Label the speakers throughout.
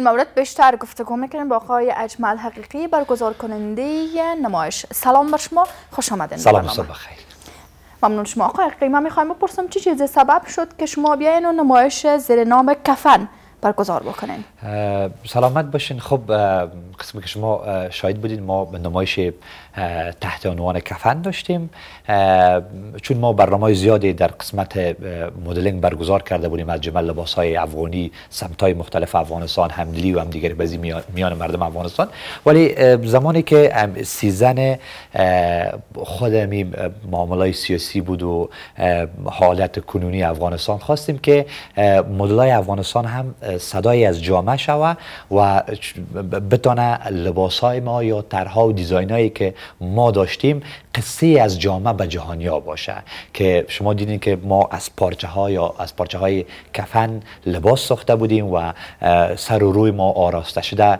Speaker 1: مورد بیشتر گفتگو میکنیم با آقای اجمل حقیقی برگزار کننده نمایش سلام بر شما خوش آمدین سلام صبح بخیر ممنون شما آقای حقیقی من میخوایم بپرسم چه چیزی سبب شد که شما بیاین و نمایش زیر نام کفن برگزار بکنین
Speaker 2: سلامت باشین خب قسمی که شما شاید بودین ما به نمایش تحت عنوان کفن داشتیم چون ما برنامه زیادی در قسمت مدلینگ برگزار کرده بودیم از جمله لباس های افغانی سمت های مختلف افغانستان همدلی و همدیگر بعضی میان مردم افغانستان ولی زمانی که سیزن خود می معامله سیاسی بود و حالت کنونی افغانستان خواستیم که مدل افغانستان هم صدای از جامعه شوه و بتانه لباس ما یا طرها و دیزاین هایی که ما داشتیم قصه از جامعه به جهانیا باشه که شما دیدین که ما از پارچه یا از پارچه های کفن لباس ساخته بودیم و سر و روی ما آراسته شده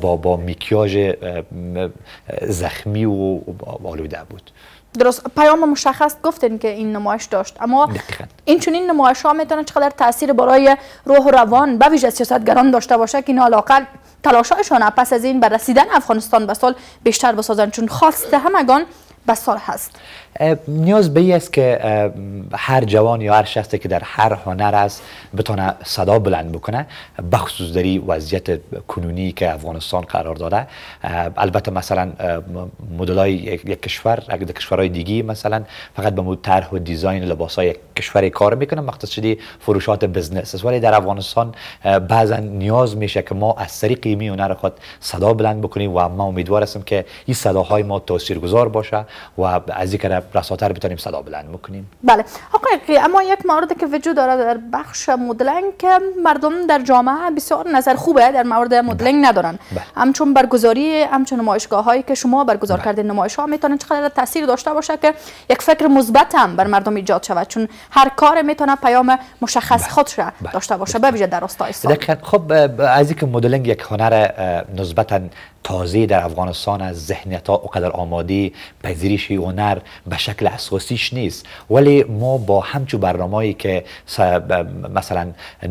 Speaker 2: با, با زخمی و آلوده بود
Speaker 1: درست پیام مشخص گفتین که این نمایش داشت اما چون این نمایش ها میتونه چقدر تاثیر برای روح و روان به ویژه سیاستگران داشته باشه که این علاقه تلاشایشان پس از این بر رسیدن افغانستان به سال بیشتر بسازن چون خواست همگان به سال هست
Speaker 2: نیاز به است که هر جوان یا هر شخصی که در هر هنر است بتونه صدا بلند بکنه بخصوص در وضعیت کنونی که افغانستان قرار داره. البته مثلا مدلای یک کشور اگر کشورهای دیگی مثلا فقط به مود طرح و دیزاین لباس های کشوری کار میکنه مختص شدی فروشات بزنس است ولی در افغانستان بعضا نیاز میشه که ما از سری می هنر خود صدا بلند بکنیم و ما امیدوار هستم که این صداهای ما تاثیرگذار باشه و از این رساتر بتونیم صدا بلند بکنیم
Speaker 1: بله حقیقی اما یک مورد که وجود داره در بخش مدلنگ که مردم در جامعه بسیار نظر خوبه در مورد مدلینگ بله. ندارن بله. همچون برگزاری همچون نمایشگاه هایی که شما برگزار بله. کردین نمایش ها میتونن چقدر تاثیر داشته باشه که یک فکر مثبت هم بر مردم ایجاد شود چون هر کار میتونه پیام مشخص بله. خودش را بله. داشته باشه ویژه در راستای
Speaker 2: خب از اینکه مدلنگ یک هنر نسبتا تازه در افغانستان از ذهنیت ها اقدر آماده پذیرش هنر به شکل اساسیش نیست ولی ما با همچو برنامه‌ای که مثلا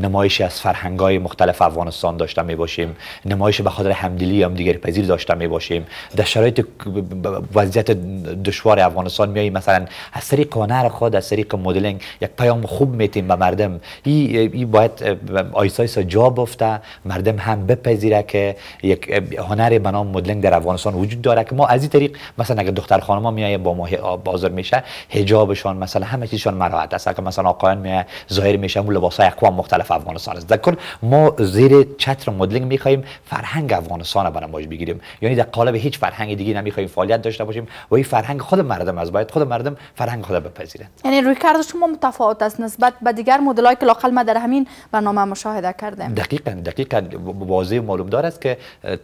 Speaker 2: نمایش از فرهنگ مختلف افغانستان داشته می باشیم نمایش به خاطر همدلی هم دیگر پذیر داشته می باشیم در شرایط وضعیت دشوار افغانستان میای مثلا از طریق هنر خود از طریق مدلینگ یک پیام خوب میتیم به مردم این ای باید آیسایسا جا بفته مردم هم بپذیره که یک هنر به نام در افغانستان وجود داره که ما از این طریق مثلا اگر دختر خانم میایه با ما بازار میشه حجابشان مثلا همه چیزشان مراحت است اگر مثلا آقایان میایه ظاهر میشه و لباس های اقوام مختلف افغانستان است کل ما زیر چتر مدلنگ میخواهیم فرهنگ افغانستان به بگیریم یعنی در قالب هیچ فرهنگ دیگه نمیخوایم فعالیت داشته باشیم و این فرهنگ خود مردم از باید خود مردم فرهنگ خود بپذیرند
Speaker 1: یعنی روی کرد شما متفاوت است نسبت به دیگر مدلای که ما در همین برنامه مشاهده کردیم
Speaker 2: دقیقاً دقیقاً واضح معلوم دار است که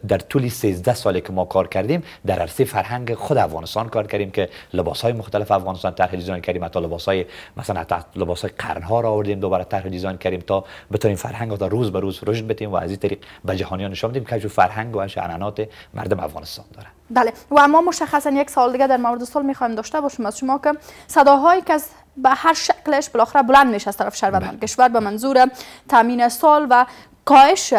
Speaker 2: در طول سه 13 ساله که ما کار کردیم در عرصه فرهنگ خود افغانستان کار کردیم که لباس های مختلف افغانستان طرح دیزاین کردیم تا لباس های مثلا تا لباس های قرن ها را آوردیم دوباره طرح دیزاین کردیم تا بتونیم فرهنگ تا روز به روز رشد بدیم و از این طریق به جهانیان نشان بدیم که فرهنگ و عنعنات مردم افغانستان داره
Speaker 1: بله و اما مشخصا یک سال دیگه در مورد سال میخوایم داشته باشیم از شما که صداهایی که از به هر شکلش بالاخره بلند میشه از طرف شهروندان بله. کشور به منظور تامین سال و کاهش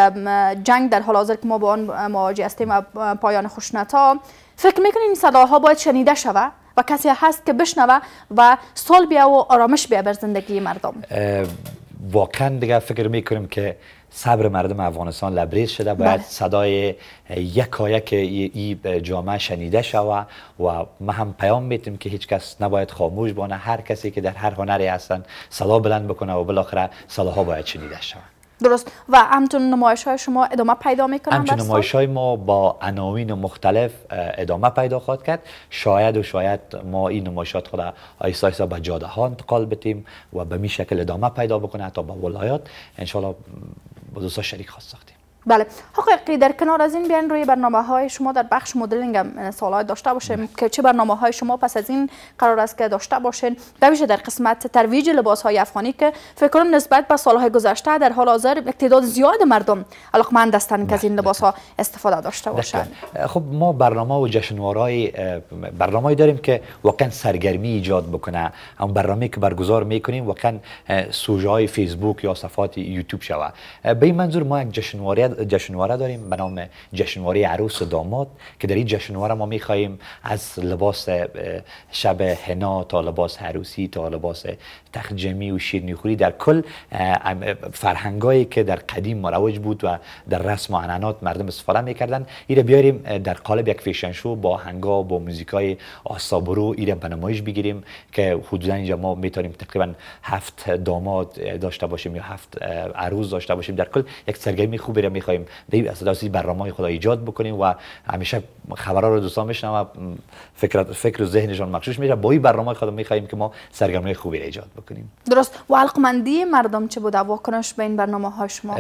Speaker 1: جنگ در حال حاضر که ما با آن مواجه هستیم و پایان خشونت ها فکر میکنین این صداها باید شنیده شود و کسی هست که بشنوه و سال بیا و آرامش بیا بر زندگی مردم
Speaker 2: واقعا دیگه فکر میکنیم که صبر مردم افغانستان لبریز شده باید بله. صدای یک که این جامعه شنیده شوه و ما هم پیام میتیم که هیچ کس نباید خاموش بانه هر کسی که در هر هنری هستن صدا بلند بکنه و بالاخره صداها باید شنیده شوه
Speaker 1: درست و همچون نمایش های شما ادامه پیدا میکنن همچون نمایش
Speaker 2: های ما با عناوین مختلف ادامه پیدا خواهد کرد شاید و شاید ما این نمایشات خود آیسا آیسا به جاده ها انتقال بتیم و به می شکل ادامه پیدا بکنه تا به ولایات انشالله با دوستا شریک خواست
Speaker 1: بله حقیقی در کنار از این بیان روی برنامه های شما در بخش مدلینگ هم سالهای داشته باشیم که چه برنامه های شما پس از این قرار است که داشته باشین بویشه در قسمت ترویج لباس های افغانی که فکر کنم نسبت به سالهای گذشته در حال حاضر تعداد زیاد مردم علاقمند هستند که از این لباس ها استفاده داشته باشند
Speaker 2: خب ما برنامه و جشنوارهای برنامه داریم که واقعا سرگرمی ایجاد بکنه اون برنامه که برگزار می‌کنیم واقعا سوژه فیسبوک یا صفحات یوتیوب شوه به این منظور ما یک جشنواره جشنواره داریم به نام جشنواره عروس و داماد که در این جشنواره ما میخواهیم از لباس شب حنا تا لباس عروسی تا لباس تخجمی و شیرنیخوری در کل فرهنگایی که در قدیم مروج بود و در رسم و عنانات مردم استفاده میکردن رو بیاریم در قالب یک فیشن شو با هنگا با موزیکای آسابرو رو به نمایش بگیریم که حدودا اینجا ما میتونیم تقریبا هفت داماد داشته باشیم یا هفت عروس داشته باشیم در کل یک سرگرمی خوبی میخوایم از دستی برنامه خدا ایجاد بکنیم و همیشه خبرها رو دوستان میشن و فکر فکر و ذهنشان مخشوش میشه با این برنامه خدا میخوایم که ما سرگرمی خوبی را ایجاد بکنیم
Speaker 1: درست و علقمندی مردم چه بوده واکنش به این برنامه ها شما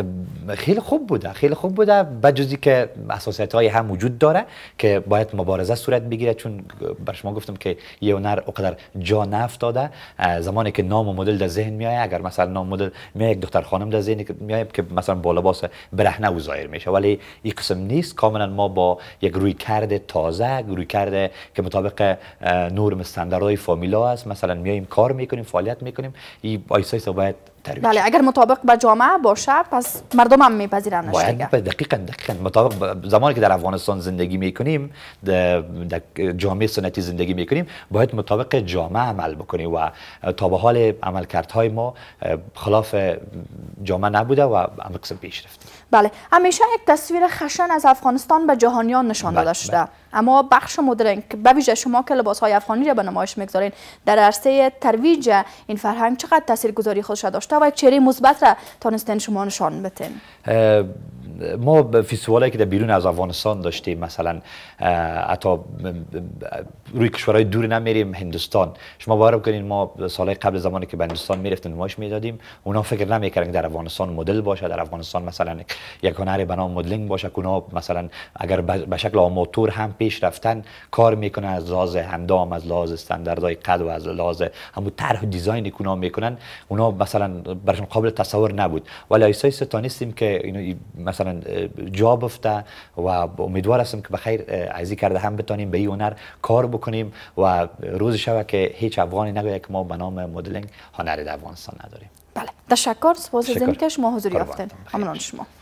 Speaker 2: خیلی خوب بوده خیلی خوب بوده بجزی که اساسیت های هم وجود داره که باید مبارزه صورت بگیره چون بر شما گفتم که یه هنر اقدر جا داده زمانی که نام و مدل در ذهن میایه اگر مثلا نام مدل میایه یک دختر خانم در ذهن میایه که مثلا بالا لباس برهنه او میشه ولی این قسم نیست کاملا ما با یک روی کرده تازه روی کرده که مطابق نور استانداردهای فامیلا است مثلا میایم کار میکنیم فعالیت میکنیم این آیسایس باید بله
Speaker 1: اگر مطابق با جامعه باشه پس مردم هم میپذیرنش باید
Speaker 2: دقیقا دقیقا مطابق زمانی که در افغانستان زندگی میکنیم در جامعه سنتی زندگی میکنیم باید مطابق جامعه عمل بکنیم و تا به حال عملکردهای ما خلاف جامعه نبوده و هم قسم پیش رفتیم
Speaker 1: بله همیشه یک تصویر خشن از افغانستان به جهانیان نشان بله، داده شده بله. اما بخش مدرن به ویژه شما که لباس های افغانی را به نمایش میگذارین در عرصه ترویج این فرهنگ چقدر تاثیرگذاری خودش داشته و یک چهره مثبت را تانستین شما نشان بتین
Speaker 2: ما هایی که در بیرون از افغانستان داشتیم مثلا حتی روی کشورهای دور نمیریم هندوستان شما باور کنین ما سالهای قبل زمانی که به هندوستان میرفتیم نمایش میدادیم اونا فکر نمیکردن در افغانستان مدل باشه در افغانستان مثلا یک هنر به نام مدلینگ باشه اونا مثلا اگر به شکل آماتور هم پیش رفتن کار میکنن از لحاظ اندام از لحاظ استانداردهای قد و از لحاظ همون طرح و دیزاین اونا میکنن اونا مثلا برشون قابل تصور نبود ولی ایسای ستانیستیم که اینو مثلا جواب جا بفته و امیدوار هستم که خیر عزیز کرده هم بتانیم به این هنر کار بکنیم و روز شب که هیچ افغانی نگوید که ما به نام مدلینگ هنر در افغانستان نداریم
Speaker 1: بله تشکر سپاس از که شما حضور یافتین شما